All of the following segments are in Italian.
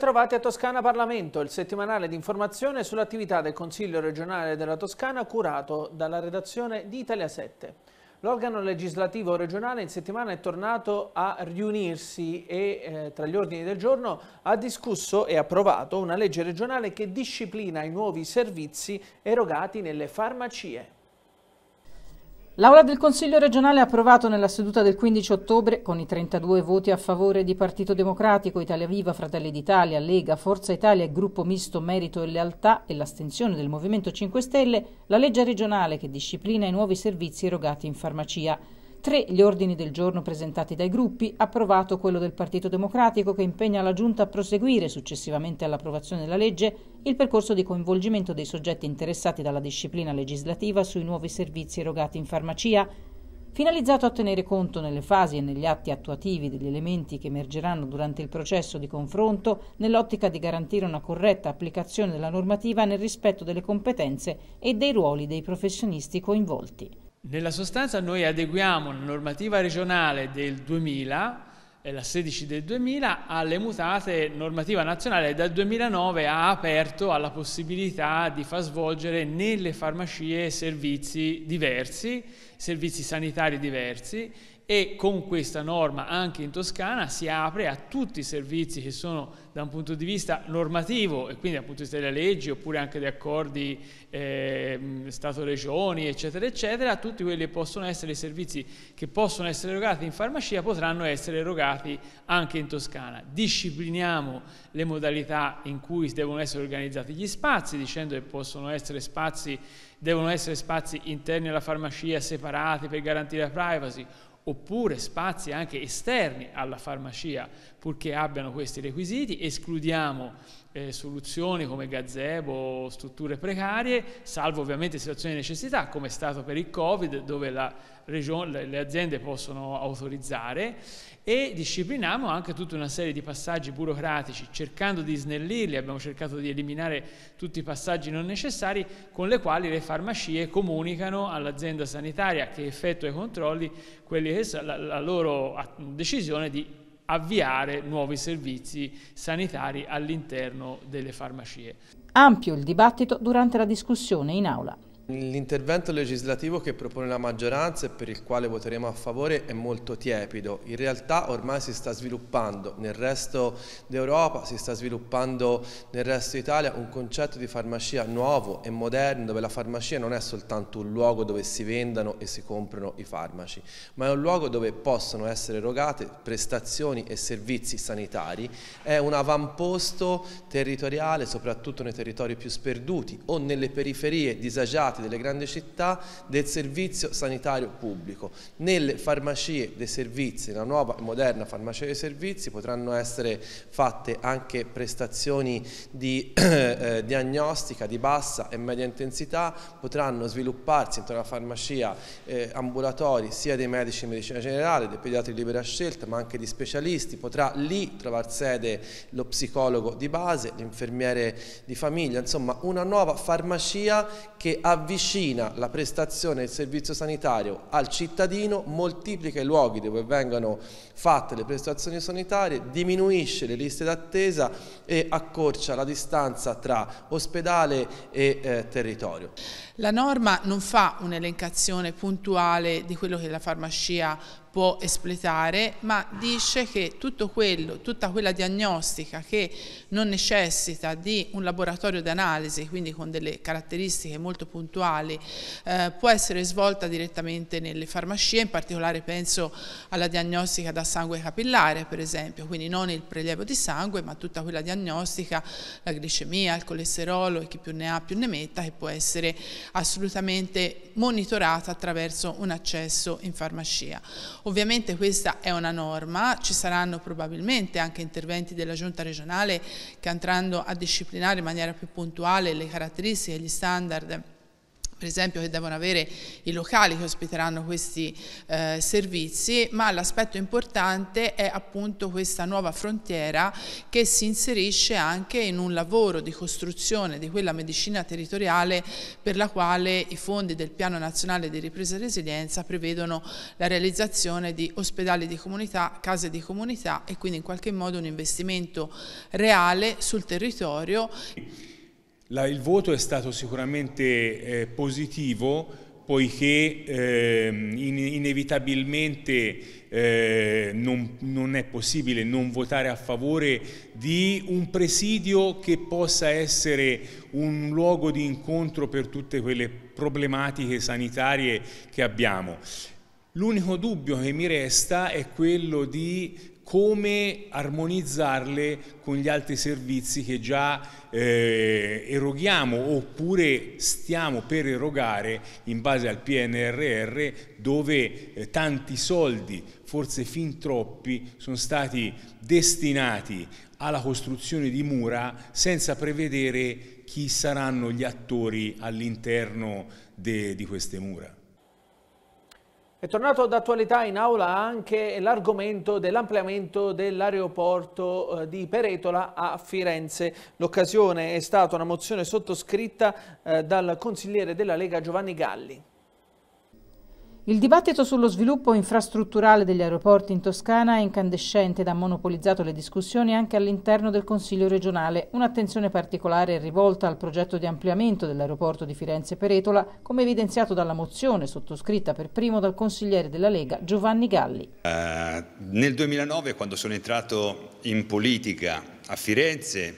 Bentrovati a Toscana Parlamento, il settimanale di informazione sull'attività del Consiglio regionale della Toscana curato dalla redazione di Italia 7. L'organo legislativo regionale in settimana è tornato a riunirsi e eh, tra gli ordini del giorno ha discusso e approvato una legge regionale che disciplina i nuovi servizi erogati nelle farmacie. L'Aula del Consiglio regionale ha approvato nella seduta del 15 ottobre, con i 32 voti a favore di Partito Democratico, Italia Viva, Fratelli d'Italia, Lega, Forza Italia e Gruppo Misto Merito e Lealtà e l'astensione del Movimento 5 Stelle, la legge regionale che disciplina i nuovi servizi erogati in farmacia. Tre gli ordini del giorno presentati dai gruppi, approvato quello del Partito Democratico che impegna la Giunta a proseguire, successivamente all'approvazione della legge, il percorso di coinvolgimento dei soggetti interessati dalla disciplina legislativa sui nuovi servizi erogati in farmacia, finalizzato a tenere conto nelle fasi e negli atti attuativi degli elementi che emergeranno durante il processo di confronto nell'ottica di garantire una corretta applicazione della normativa nel rispetto delle competenze e dei ruoli dei professionisti coinvolti. Nella sostanza noi adeguiamo la normativa regionale del 2000, la 16 del 2000, alle mutate normativa nazionale dal 2009 ha aperto alla possibilità di far svolgere nelle farmacie servizi diversi, servizi sanitari diversi e con questa norma anche in Toscana si apre a tutti i servizi che sono da un punto di vista normativo e quindi dal punto di vista delle leggi oppure anche di accordi eh, Stato-Regioni eccetera eccetera, tutti quelli che possono essere i servizi che possono essere erogati in farmacia potranno essere erogati anche in Toscana. Discipliniamo le modalità in cui devono essere organizzati gli spazi dicendo che possono essere spazi, devono essere spazi interni alla farmacia separati per garantire la privacy oppure spazi anche esterni alla farmacia purché abbiano questi requisiti, escludiamo eh, soluzioni come gazebo, o strutture precarie, salvo ovviamente situazioni di necessità come è stato per il Covid dove la regione, le aziende possono autorizzare e discipliniamo anche tutta una serie di passaggi burocratici, cercando di snellirli, abbiamo cercato di eliminare tutti i passaggi non necessari con le quali le farmacie comunicano all'azienda sanitaria che effettua i controlli è, la, la loro decisione di avviare nuovi servizi sanitari all'interno delle farmacie. Ampio il dibattito durante la discussione in aula. L'intervento legislativo che propone la maggioranza e per il quale voteremo a favore è molto tiepido. In realtà ormai si sta sviluppando nel resto d'Europa, si sta sviluppando nel resto d'Italia un concetto di farmacia nuovo e moderno dove la farmacia non è soltanto un luogo dove si vendano e si comprano i farmaci, ma è un luogo dove possono essere erogate prestazioni e servizi sanitari. È un avamposto territoriale soprattutto nei territori più sperduti o nelle periferie disagiate parti delle grandi città del servizio sanitario pubblico. Nelle farmacie dei servizi, la nuova e moderna farmacia dei servizi, potranno essere fatte anche prestazioni di eh, diagnostica di bassa e media intensità, potranno svilupparsi intorno alla farmacia eh, ambulatori sia dei medici di medicina generale, dei pediatri di libera scelta, ma anche di specialisti, potrà lì trovare sede lo psicologo di base, l'infermiere di famiglia, insomma una nuova farmacia che avvicina avvicina la prestazione del servizio sanitario al cittadino, moltiplica i luoghi dove vengono fatte le prestazioni sanitarie, diminuisce le liste d'attesa e accorcia la distanza tra ospedale e eh, territorio. La norma non fa un'elencazione puntuale di quello che la farmacia può espletare, ma dice che tutto quello, tutta quella diagnostica che non necessita di un laboratorio d'analisi, quindi con delle caratteristiche molto puntuali, eh, può essere svolta direttamente nelle farmacie, in particolare penso alla diagnostica da sangue capillare per esempio, quindi non il prelievo di sangue, ma tutta quella diagnostica, la glicemia, il colesterolo e chi più ne ha più ne metta, che può essere assolutamente monitorata attraverso un accesso in farmacia. Ovviamente questa è una norma, ci saranno probabilmente anche interventi della giunta regionale che andranno a disciplinare in maniera più puntuale le caratteristiche e gli standard per esempio che devono avere i locali che ospiteranno questi eh, servizi, ma l'aspetto importante è appunto questa nuova frontiera che si inserisce anche in un lavoro di costruzione di quella medicina territoriale per la quale i fondi del Piano Nazionale di Ripresa e Resilienza prevedono la realizzazione di ospedali di comunità, case di comunità e quindi in qualche modo un investimento reale sul territorio. La, il voto è stato sicuramente eh, positivo poiché eh, in, inevitabilmente eh, non, non, è possibile non votare a favore di un presidio che possa essere un luogo di incontro per tutte quelle problematiche sanitarie che abbiamo. L'unico dubbio che mi resta è quello di come armonizzarle con gli altri servizi che già eh, eroghiamo oppure stiamo per erogare in base al PNRR dove eh, tanti soldi, forse fin troppi, sono stati destinati alla costruzione di mura senza prevedere chi saranno gli attori all'interno di queste mura. È tornato d'attualità in aula anche l'argomento dell'ampliamento dell'aeroporto eh, di Peretola a Firenze. L'occasione è stata una mozione sottoscritta eh, dal consigliere della Lega Giovanni Galli. Il dibattito sullo sviluppo infrastrutturale degli aeroporti in Toscana è incandescente ed ha monopolizzato le discussioni anche all'interno del Consiglio regionale. Un'attenzione particolare è rivolta al progetto di ampliamento dell'aeroporto di Firenze Peretola, come evidenziato dalla mozione sottoscritta per primo dal consigliere della Lega Giovanni Galli. Uh, nel 2009, quando sono entrato in politica a Firenze,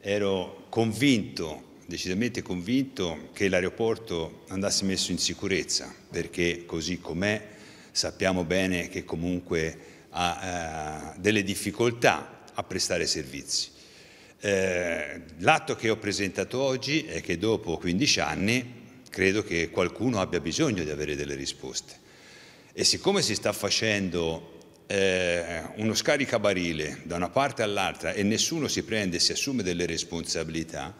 ero convinto decisamente convinto che l'aeroporto andasse messo in sicurezza, perché così com'è sappiamo bene che comunque ha eh, delle difficoltà a prestare servizi. Eh, L'atto che ho presentato oggi è che dopo 15 anni credo che qualcuno abbia bisogno di avere delle risposte e siccome si sta facendo eh, uno scaricabarile da una parte all'altra e nessuno si prende e si assume delle responsabilità,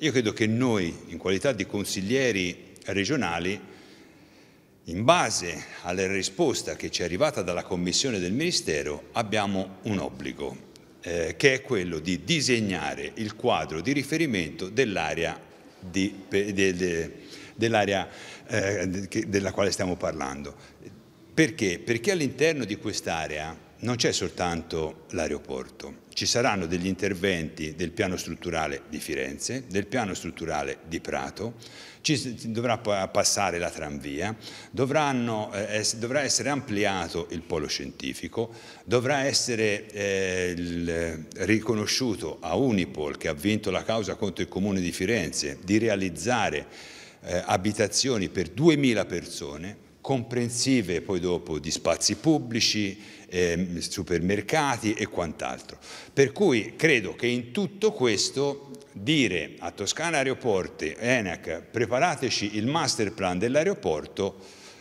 io credo che noi, in qualità di consiglieri regionali, in base alla risposta che ci è arrivata dalla Commissione del Ministero, abbiamo un obbligo, eh, che è quello di disegnare il quadro di riferimento dell'area dell eh, della quale stiamo parlando. Perché? Perché all'interno di quest'area non c'è soltanto l'aeroporto, ci saranno degli interventi del piano strutturale di Firenze, del piano strutturale di Prato, ci dovrà passare la tranvia, dovranno, eh, dovrà essere ampliato il polo scientifico, dovrà essere eh, il, riconosciuto a Unipol, che ha vinto la causa contro il Comune di Firenze, di realizzare eh, abitazioni per 2.000 persone, comprensive poi dopo di spazi pubblici, eh, supermercati e quant'altro. Per cui credo che in tutto questo dire a Toscana Aeroporti, ENAC, preparateci il master plan dell'aeroporto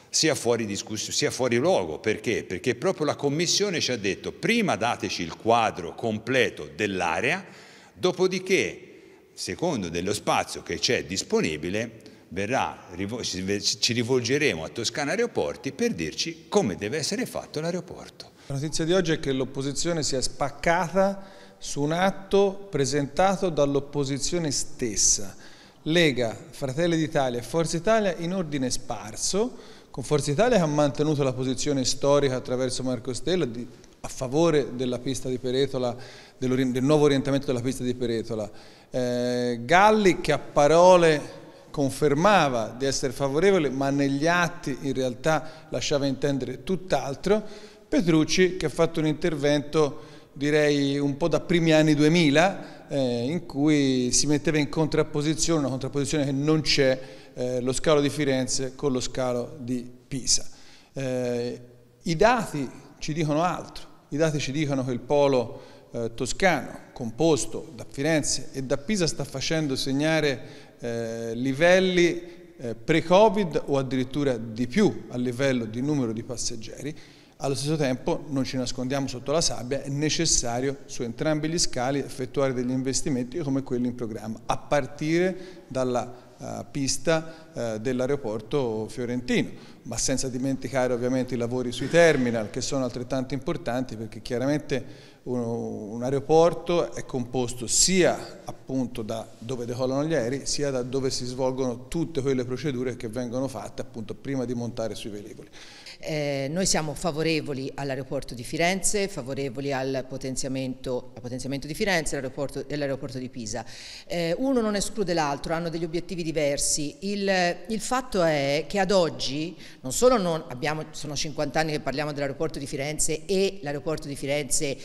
sia fuori, sia fuori luogo. Perché? Perché proprio la Commissione ci ha detto prima dateci il quadro completo dell'area, dopodiché, secondo dello spazio che c'è disponibile, verrà, ci rivolgeremo a Toscana Aeroporti per dirci come deve essere fatto l'aeroporto. La notizia di oggi è che l'opposizione si è spaccata su un atto presentato dall'opposizione stessa. Lega, Fratelli d'Italia e Forza Italia in ordine sparso, con Forza Italia che ha mantenuto la posizione storica attraverso Marco Stella di, a favore della pista di Peretola, del nuovo orientamento della pista di Peretola. Eh, Galli che a parole confermava di essere favorevole, ma negli atti in realtà lasciava intendere tutt'altro, Petrucci che ha fatto un intervento direi un po' da primi anni 2000 eh, in cui si metteva in contrapposizione, una contrapposizione che non c'è, eh, lo scalo di Firenze con lo scalo di Pisa. Eh, I dati ci dicono altro, i dati ci dicono che il polo eh, toscano composto da Firenze e da Pisa sta facendo segnare eh, livelli eh, pre-Covid o addirittura di più a livello di numero di passeggeri, allo stesso tempo non ci nascondiamo sotto la sabbia, è necessario su entrambi gli scali effettuare degli investimenti come quelli in programma, a partire dalla Uh, pista uh, dell'aeroporto fiorentino, ma senza dimenticare ovviamente i lavori sui terminal che sono altrettanto importanti perché chiaramente un, un aeroporto è composto sia appunto da dove decollano gli aerei, sia da dove si svolgono tutte quelle procedure che vengono fatte appunto prima di montare sui velivoli. Eh, noi siamo favorevoli all'aeroporto di Firenze, favorevoli al potenziamento, al potenziamento di Firenze e all'aeroporto di Pisa. Eh, uno non esclude l'altro, hanno degli obiettivi diversi. Il, il, fatto è che ad oggi, non solo non abbiamo, sono 50 anni che parliamo dell'aeroporto di Firenze e l'aeroporto di Firenze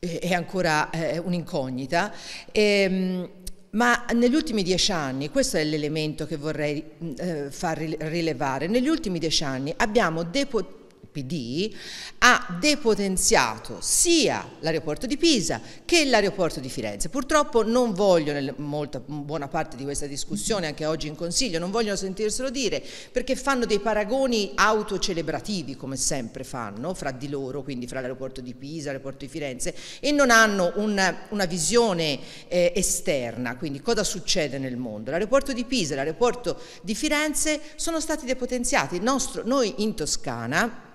è ancora eh, un'incognita. E, ehm, ma negli ultimi dieci anni, questo è l'elemento che vorrei mm, eh, far rilevare, negli ultimi dieci anni abbiamo depotenziato PD, ha depotenziato sia l'aeroporto di Pisa che l'aeroporto di Firenze. Purtroppo non voglio, nel, molta, buona parte di questa discussione, anche oggi in Consiglio, non vogliono sentirselo dire perché fanno dei paragoni autocelebrativi, come sempre fanno, fra di loro, quindi fra l'aeroporto di Pisa, l'aeroporto di Firenze, e non hanno una, una visione eh, esterna, quindi cosa succede nel mondo. L'aeroporto di Pisa e l'aeroporto di Firenze sono stati depotenziati. Nostro, noi in Toscana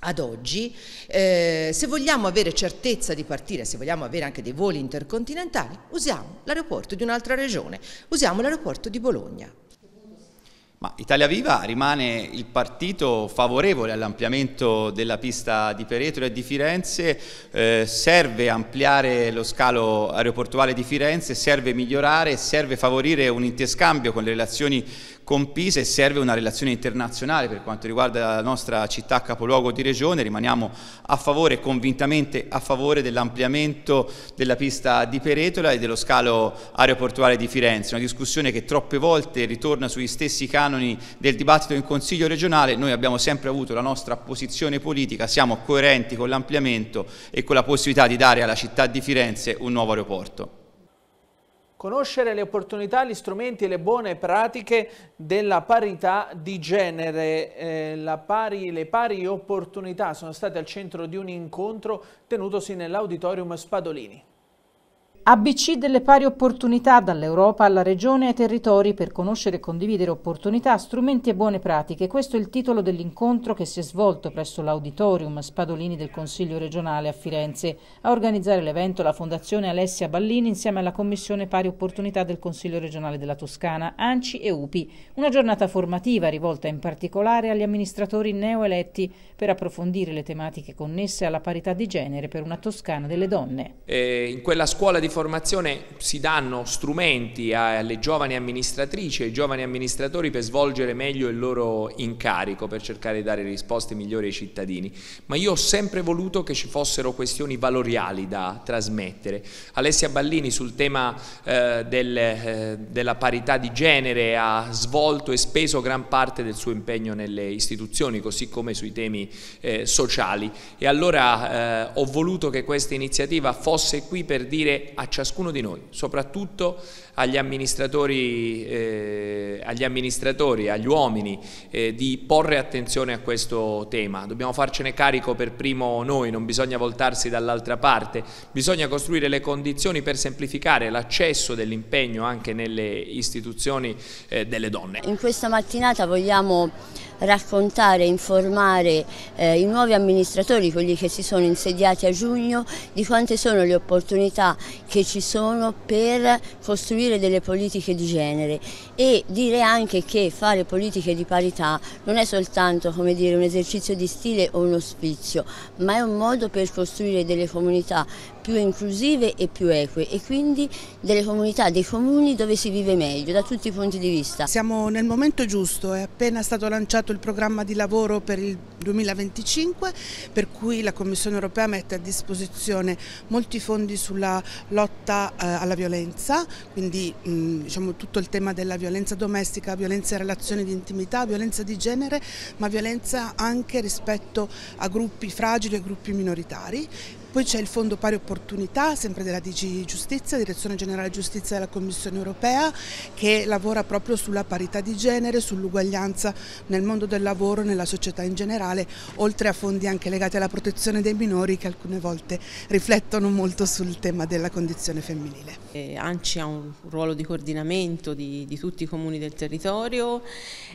ad oggi, eh, se vogliamo avere certezza di partire, se vogliamo avere anche dei voli intercontinentali, usiamo l'aeroporto di un'altra regione, usiamo l'aeroporto di Bologna. Ma Italia Viva rimane il partito favorevole all'ampliamento della pista di Peretro e di Firenze, eh, serve ampliare lo scalo aeroportuale di Firenze, serve migliorare, serve favorire un interscambio con le relazioni con Pisa e serve una relazione internazionale per quanto riguarda la nostra città capoluogo di regione, rimaniamo a favore, convintamente a favore dell'ampliamento della pista di Peretola e dello scalo aeroportuale di Firenze, una discussione che troppe volte ritorna sugli stessi canoni del dibattito in Consiglio regionale, noi abbiamo sempre avuto la nostra posizione politica, siamo coerenti con l'ampliamento e con la possibilità di dare alla città di Firenze un nuovo aeroporto conoscere le opportunità, gli strumenti e le buone pratiche della parità di genere. Eh, pari, le pari opportunità sono state al centro di un incontro tenutosi nell'auditorium Spadolini. ABC delle pari opportunità dall'Europa alla Regione e ai territori per conoscere e condividere opportunità, strumenti e buone pratiche. Questo è il titolo dell'incontro che si è svolto presso l'Auditorium Spadolini del Consiglio regionale a Firenze. A organizzare l'evento la Fondazione Alessia Ballini insieme alla Commissione Pari Opportunità del Consiglio regionale della Toscana, ANCI e UPI. Una giornata formativa rivolta in particolare agli amministratori neoeletti per approfondire le tematiche connesse alla parità di genere per una Toscana delle donne. Eh, in quella scuola di formazione si danno strumenti alle giovani amministratrici e ai giovani amministratori per svolgere meglio il loro incarico, per cercare di dare risposte migliori ai cittadini, ma io ho sempre voluto che ci fossero questioni valoriali da trasmettere. Alessia Ballini sul tema eh, del, eh, della parità di genere ha svolto e speso gran parte del suo impegno nelle istituzioni, così come sui temi eh, sociali e allora eh, ho voluto che questa iniziativa fosse qui per dire a ciascuno di noi, soprattutto agli amministratori, eh, agli, amministratori agli, uomini, eh, di porre attenzione a questo tema. Dobbiamo farcene carico per primo noi, non bisogna voltarsi dall'altra parte, bisogna costruire le condizioni per semplificare l'accesso dell'impegno anche nelle istituzioni eh, delle donne. In questa mattinata vogliamo raccontare, informare eh, i nuovi amministratori, quelli che si sono insediati a giugno, di quante sono le opportunità che ci sono per costruire delle politiche di genere e dire anche che fare politiche di parità non è soltanto dire, un esercizio di stile o un ospizio, ma è un modo per costruire delle comunità più inclusive e più eque e quindi delle comunità, dei comuni dove si vive meglio da tutti i punti di vista. Siamo nel momento giusto, è appena stato lanciato il programma di lavoro per il 2025 per cui la Commissione europea mette a disposizione molti fondi sulla lotta eh, alla violenza, quindi mm, diciamo, tutto il tema della violenza domestica, violenza in relazioni di intimità, violenza di genere, ma violenza anche rispetto a gruppi fragili e gruppi minoritari poi c'è il Fondo Pari Opportunità, sempre della DG Giustizia, Direzione Generale Giustizia della Commissione Europea, che lavora proprio sulla parità di genere, sull'uguaglianza nel mondo del lavoro, nella società in generale, oltre a fondi anche legati alla protezione dei minori che alcune volte riflettono molto sul tema della condizione femminile. E eh, ANCI ha un ruolo di coordinamento di, di, tutti i comuni del territorio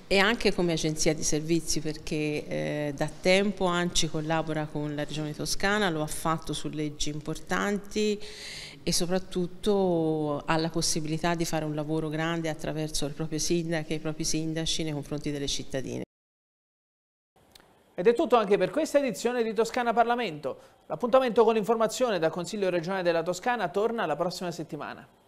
e anche come agenzia di servizi perché eh, da tempo ANCI collabora con la Regione Toscana, lo ha fatto impatto su leggi importanti e soprattutto ha la possibilità di fare un lavoro grande attraverso le proprie sindache e i propri sindaci nei confronti delle cittadine. Ed è tutto anche per questa edizione di Toscana Parlamento. L'appuntamento con l'informazione dal Consiglio regionale della Toscana torna la prossima settimana.